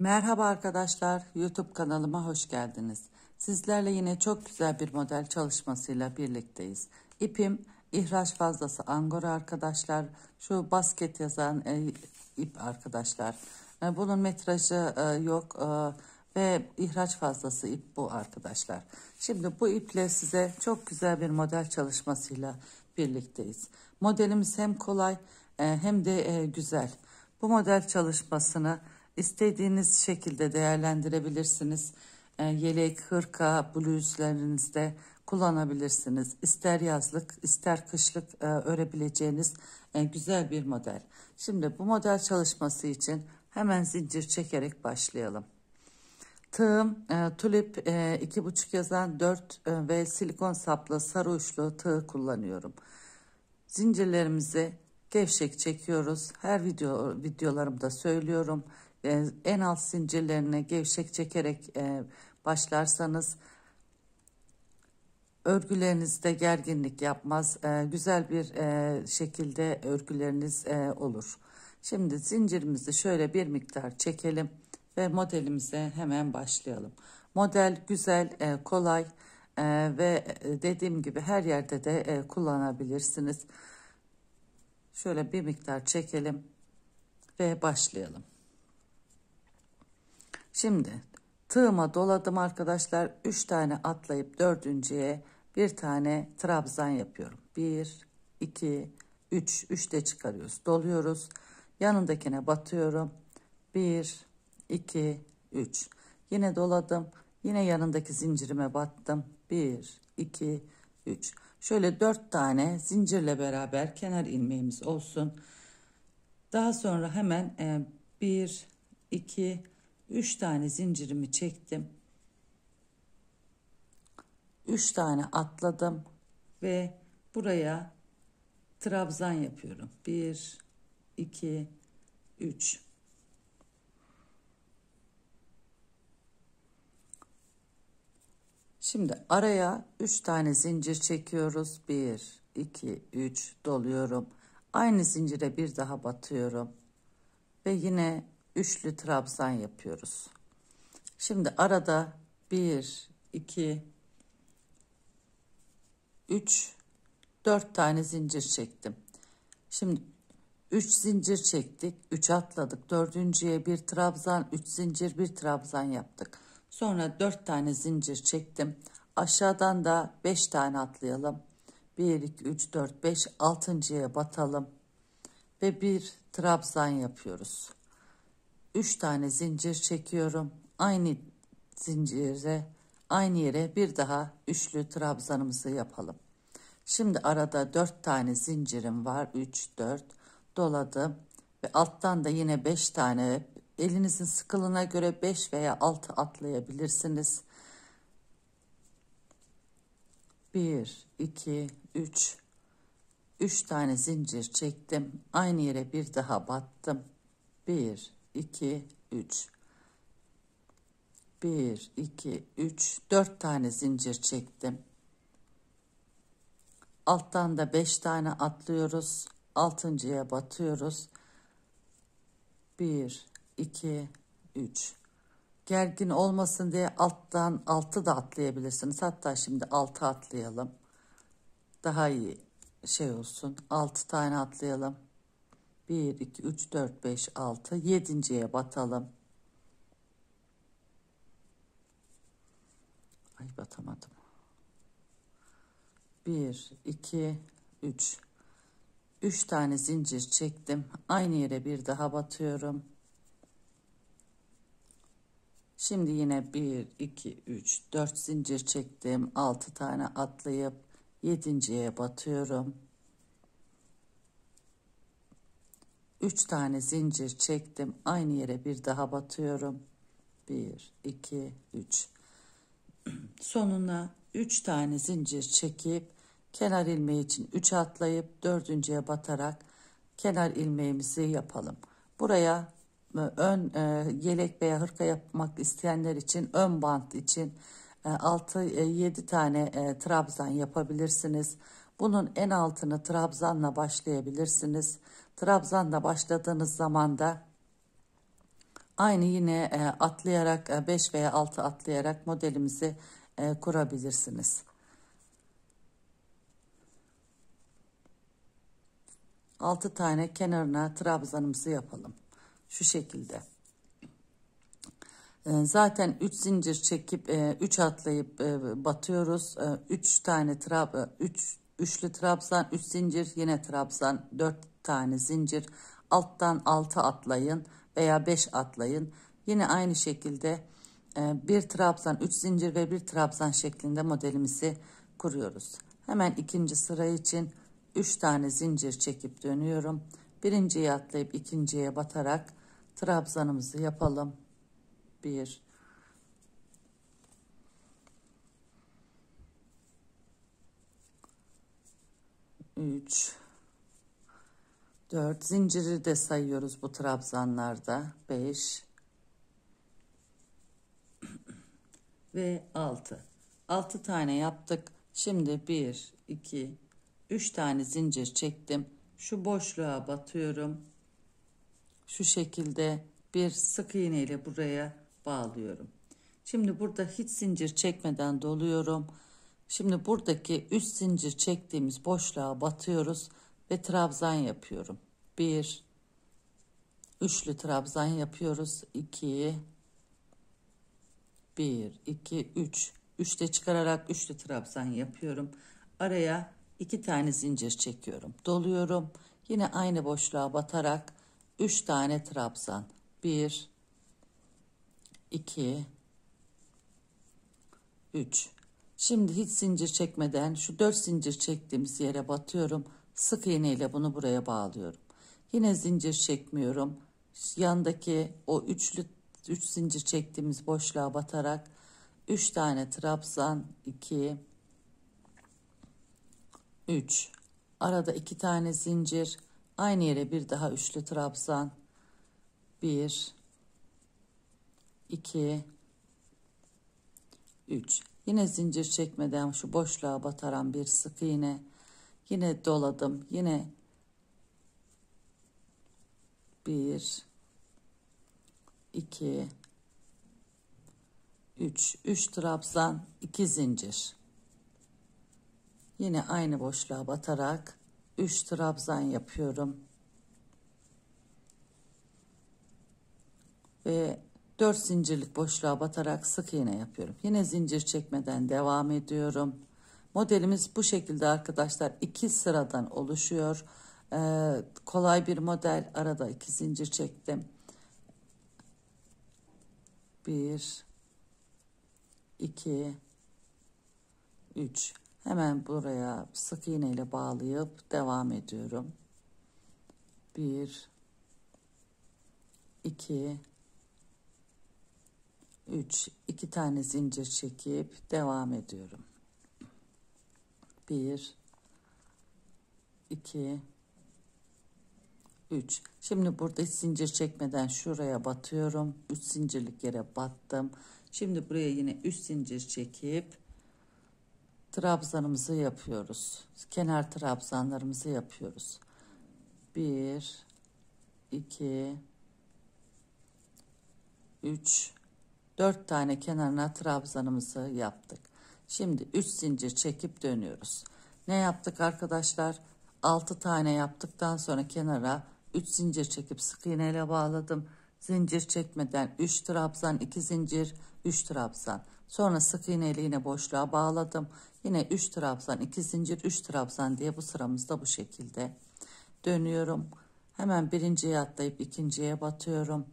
Merhaba arkadaşlar, YouTube kanalıma hoş geldiniz. Sizlerle yine çok güzel bir model çalışmasıyla birlikteyiz. İpim ihraç fazlası angora arkadaşlar. Şu basket yazan e, ip arkadaşlar. E, bunun metrajı e, yok e, ve ihraç fazlası ip bu arkadaşlar. Şimdi bu iple size çok güzel bir model çalışmasıyla birlikteyiz. Modelimiz hem kolay e, hem de e, güzel. Bu model çalışmasını istediğiniz şekilde değerlendirebilirsiniz. E, yelek, hırka, bluzlerinizde kullanabilirsiniz. İster yazlık, ister kışlık e, örebileceğiniz e, güzel bir model. Şimdi bu model çalışması için hemen zincir çekerek başlayalım. Tığım e, tulip e, iki buçuk yazan 4 e, ve silikon saplı sarı uçlu tığ kullanıyorum. Zincirlerimizi gevşek çekiyoruz. Her video videolarımda söylüyorum e, en alt zincirlerine gevşek çekerek e, başlarsanız örgülerinizde gerginlik yapmaz. E, güzel bir e, şekilde örgüleriniz e, olur. Şimdi zincirimizi şöyle bir miktar çekelim ve modelimize hemen başlayalım. Model güzel, e, kolay e, ve e, dediğim gibi her yerde de e, kullanabilirsiniz. Şöyle bir miktar çekelim ve başlayalım. Şimdi tığıma doladım arkadaşlar. 3 tane atlayıp dördüncüye bir tane trabzan yapıyorum. 1, 2, 3. 3 de çıkarıyoruz. Doluyoruz. Yanındakine batıyorum. 1, 2, 3. Yine doladım. Yine yanındaki zincirime battım. 1, 2, 3. Şöyle 4 tane zincirle beraber kenar ilmeğimiz olsun. Daha sonra hemen 1, e, 2, 3 tane zincirimi çektim. 3 tane atladım ve buraya trabzan yapıyorum. 1 2 3 Şimdi araya 3 tane zincir çekiyoruz. 1 2 3 doluyorum. Aynı zincire bir daha batıyorum. Ve yine üçlü trabzan yapıyoruz. Şimdi arada bir iki üç dört tane zincir çektim. Şimdi üç zincir çektik, üç atladık. Dördüncüye bir trabzan, üç zincir, bir trabzan yaptık. Sonra dört tane zincir çektim. Aşağıdan da beş tane atlayalım. Bir iki üç dört beş altıncıya batalım. Ve bir trabzan yapıyoruz. Üç tane zincir çekiyorum. Aynı zincire, aynı yere bir daha üçlü trabzanımızı yapalım. Şimdi arada dört tane zincirim var. Üç, dört doladım. Ve alttan da yine beş tane elinizin sıkılığına göre beş veya altı atlayabilirsiniz. Bir, iki, üç. Üç tane zincir çektim. Aynı yere bir daha battım. Bir, 2, 3. 1, 2, 3, 4 tane zincir çektim. Alttan da 5 tane atlıyoruz. Altıncıya batıyoruz. 1, 2, 3. Gergin olmasın diye alttan 6 da atlayabilirsiniz. Hatta şimdi 6 atlayalım. Daha iyi şey olsun. 6 tane atlayalım. 1, 2, 3, 4, 5, 6, 7.ye batalım. Ay batamadım. 1, 2, 3. 3 tane zincir çektim. Aynı yere bir daha batıyorum. Şimdi yine 1, 2, 3, 4 zincir çektim. 6 tane atlayıp 7.ye batıyorum. 3 tane zincir çektim. Aynı yere bir daha batıyorum. 1 2 3. Sonuna 3 tane zincir çekip kenar ilmeği için 3 atlayıp dördüncüye batarak kenar ilmeğimizi yapalım. Buraya e, ön e, yelek veya hırka yapmak isteyenler için ön bant için e, 6 e, 7 tane e, trabzan yapabilirsiniz. Bunun en altını trabzanla başlayabilirsiniz. Trabzan'da başladığınız zaman da aynı yine e, atlayarak 5 e, veya 6 atlayarak modelimizi e, kurabilirsiniz. Altı tane kenarına trabzanımızı yapalım. Şu şekilde. Zaten 3 zincir çekip 3 atlayıp batıyoruz. 3 tane trab 3 üç, üçlü trabzan, 3 üç zincir yine trabzan, 4 tane zincir alttan 6 atlayın veya 5 atlayın. Yine aynı şekilde e, bir trabzan 3 zincir ve bir trabzan şeklinde modelimizi kuruyoruz. Hemen ikinci sıra için 3 tane zincir çekip dönüyorum. Birinciye atlayıp ikinciye batarak trabzanımızı yapalım. 1 3 4 zinciri de sayıyoruz bu trabzanlarda 5 ve 6 6 tane yaptık şimdi 1 2 3 tane zincir çektim şu boşluğa batıyorum şu şekilde bir sık iğne ile buraya bağlıyorum şimdi burada hiç zincir çekmeden doluyorum şimdi buradaki 3 zincir çektiğimiz boşluğa batıyoruz ve trabzan yapıyorum. 1 üçlü trabzan yapıyoruz. 2 1 2 3 3 de çıkararak üçlü trabzan yapıyorum. Araya iki tane zincir çekiyorum. Doluyorum. Yine aynı boşluğa batarak 3 tane trabzan. 1 2 3 Şimdi hiç zincir çekmeden şu 4 zincir çektiğimiz yere batıyorum Sık iğneyle bunu buraya bağlıyorum. Yine zincir çekmiyorum. Yandaki o üçlü üç zincir çektiğimiz boşluğa batarak üç tane trabzan iki üç. arada iki tane zincir aynı yere bir daha üçlü trabzan bir iki üç. yine zincir çekmeden şu boşluğa bataran bir sık iğne Yine doladım. Yine bir, iki, üç. Üç trabzan, iki zincir. Yine aynı boşluğa batarak üç trabzan yapıyorum. Ve dört zincirlik boşluğa batarak sık iğne yapıyorum. Yine zincir çekmeden devam ediyorum. Modelimiz bu şekilde arkadaşlar. iki sıradan oluşuyor. Ee, kolay bir model. Arada iki zincir çektim. Bir, iki, üç. Hemen buraya sık iğne ile bağlayıp devam ediyorum. Bir, iki, üç 2 tane zincir çekip devam ediyorum. 1 2 3 şimdi burada zincir çekmeden şuraya batıyorum 3 zincirlik yere battım şimdi buraya yine 3 zincir çekip trabzanımızı yapıyoruz kenar trabzanlarımızı yapıyoruz 1 2 3 4 tane kenarına trabzanımızı yaptık Şimdi 3 zincir çekip dönüyoruz. Ne yaptık arkadaşlar? 6 tane yaptıktan sonra kenara 3 zincir çekip sık iğneyle bağladım. Zincir çekmeden 3 trabzan, 2 zincir, 3 trabzan. Sonra sık iğneyle yine boşluğa bağladım. Yine 3 trabzan, 2 zincir, 3 trabzan diye bu sıramızda bu şekilde dönüyorum. Hemen birinciye atlayıp ikinciye batıyorum.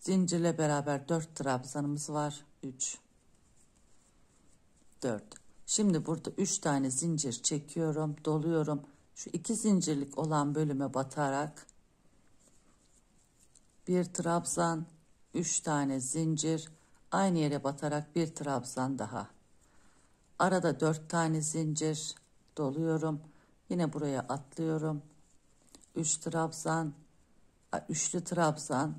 Zincirle beraber 4 trabzanımız var. 3 4. Şimdi burada 3 tane zincir çekiyorum, doluyorum. Şu iki zincirlik olan bölüme batarak bir trabzan, 3 tane zincir, aynı yere batarak bir trabzan daha. Arada 4 tane zincir doluyorum. Yine buraya atlıyorum. 3 trabzan, üçlü trabzan,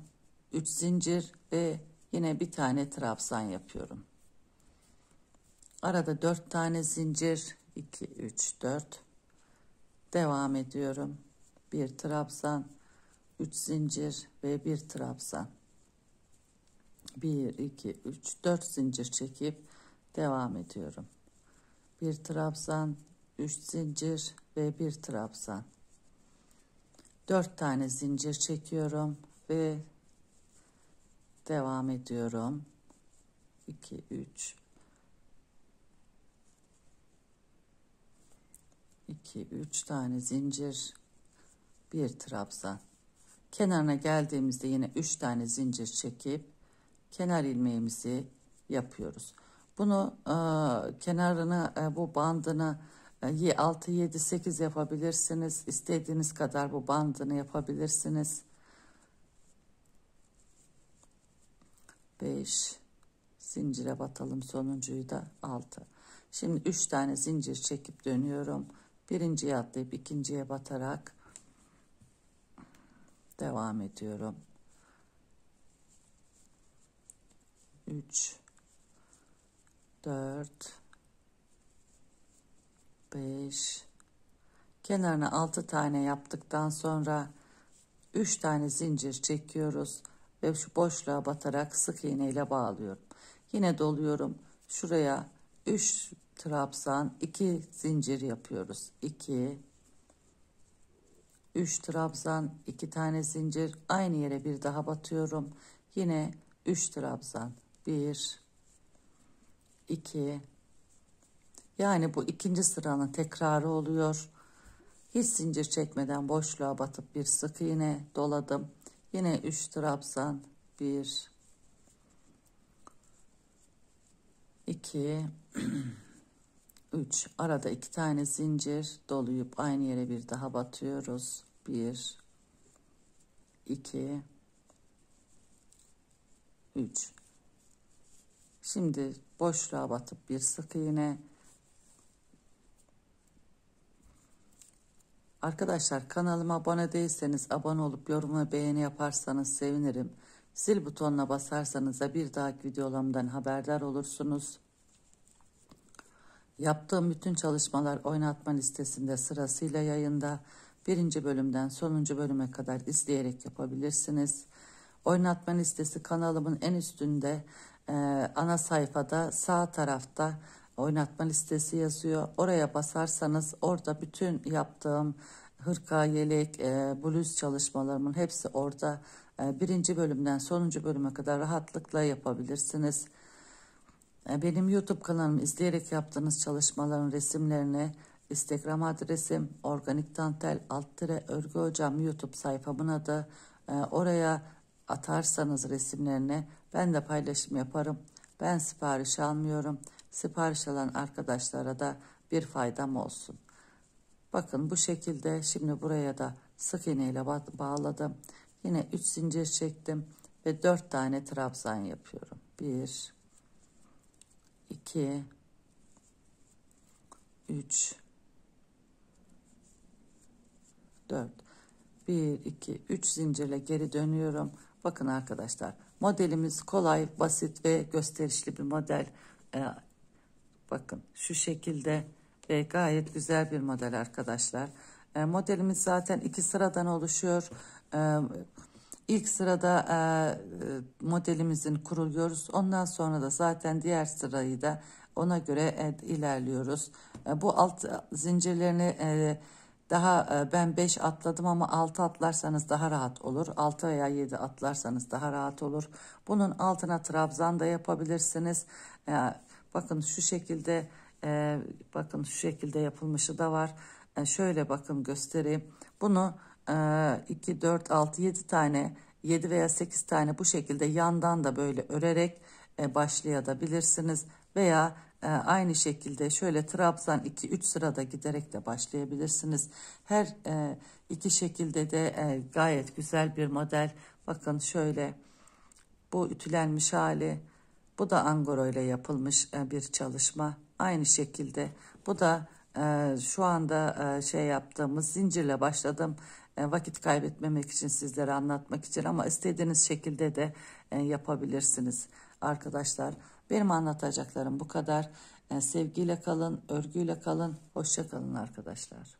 3 üç zincir ve yine bir tane trabzan yapıyorum. Arada dört tane zincir. 2, 3, 4. Devam ediyorum. Bir trabzan, üç zincir ve bir trabzan. 1, 2, 3, 4 zincir çekip devam ediyorum. Bir trabzan, 3 zincir ve bir trabzan. 4 tane zincir çekiyorum ve devam ediyorum. 2, 3, 2, 3 tane zincir, bir trabzan. Kenarına geldiğimizde yine 3 tane zincir çekip kenar ilmeğimizi yapıyoruz. Bunu e, kenarını e, bu bandını e, 6, 7, 8 yapabilirsiniz. İstediğiniz kadar bu bandını yapabilirsiniz. 5 zincire batalım sonuncuyu da 6. Şimdi 3 tane zincir çekip dönüyorum. Birinciye atlayıp ikinciye batarak devam ediyorum. 3 4 5 kenarına 6 tane yaptıktan sonra 3 tane zincir çekiyoruz ve şu boşluğa batarak sık iğne ile bağlıyorum. Yine doluyorum. Şuraya 3 trabzan 2 zincir yapıyoruz 2 3 trabzan 2 tane zincir aynı yere bir daha batıyorum yine 3 trabzan 1 2 yani bu ikinci sıranın tekrarı oluyor hiç zincir çekmeden boşluğa batıp bir sık iğne doladım yine 3 trabzan 1 2 3 arada iki tane zincir doluyup aynı yere bir daha batıyoruz 1 2 3 şimdi boşluğa batıp bir sık iğne Arkadaşlar kanalıma abone değilseniz abone olup yorum ve beğeni yaparsanız sevinirim. Zil butonuna basarsanız da bir dahaki videolarımdan haberdar olursunuz. Yaptığım bütün çalışmalar oynatma listesinde sırasıyla yayında birinci bölümden sonuncu bölüme kadar izleyerek yapabilirsiniz. Oynatma listesi kanalımın en üstünde e, ana sayfada sağ tarafta oynatma listesi yazıyor. Oraya basarsanız orada bütün yaptığım hırka, yelek, e, bluz çalışmalarımın hepsi orada. E, birinci bölümden sonuncu bölüme kadar rahatlıkla yapabilirsiniz. E, benim YouTube kanalım izleyerek yaptığınız çalışmaların resimlerini Instagram adresim organik dantel alt tire örgü hocam YouTube sayfamın adı e, oraya atarsanız resimlerini ben de paylaşım yaparım. Ben sipariş almıyorum. Sipariş alan arkadaşlara da bir faydam olsun. Bakın bu şekilde şimdi buraya da sık iğne ile bağladım. Yine 3 zincir çektim ve 4 tane trabzan yapıyorum. 1 2 3 4 1 2 3 zincirle geri dönüyorum. Bakın arkadaşlar modelimiz kolay, basit ve gösterişli bir model. Ee, bakın şu şekilde ve gayet güzel bir model arkadaşlar. Ee, modelimiz zaten iki sıradan oluşuyor. Ee, İlk sırada e, e, modelimizin kuruluyoruz. Ondan sonra da zaten diğer sırayı da ona göre e, ilerliyoruz. E, bu alt zincirlerini e, daha e, ben 5 atladım ama 6 atlarsanız daha rahat olur. 6 veya 7 atlarsanız daha rahat olur. Bunun altına trabzan da yapabilirsiniz. E, bakın şu şekilde e, bakın şu şekilde yapılmışı da var. E, şöyle bakın göstereyim. Bunu 2, 4, 6, 7 tane 7 veya 8 tane bu şekilde yandan da böyle örerek e, başlayabilirsiniz. Veya e, aynı şekilde şöyle trabzan 2-3 sırada giderek de başlayabilirsiniz. Her e, iki şekilde de gayet güzel bir model. Bakın şöyle bu ütülenmiş hali bu da angora ile yapılmış bir çalışma. Aynı şekilde bu da şu anda şey yaptığımız zincirle başladım e, vakit kaybetmemek için sizlere anlatmak için ama istediğiniz şekilde de e, yapabilirsiniz. Arkadaşlar benim anlatacaklarım bu kadar. E, sevgiyle kalın, örgüyle kalın, hoşça kalın arkadaşlar.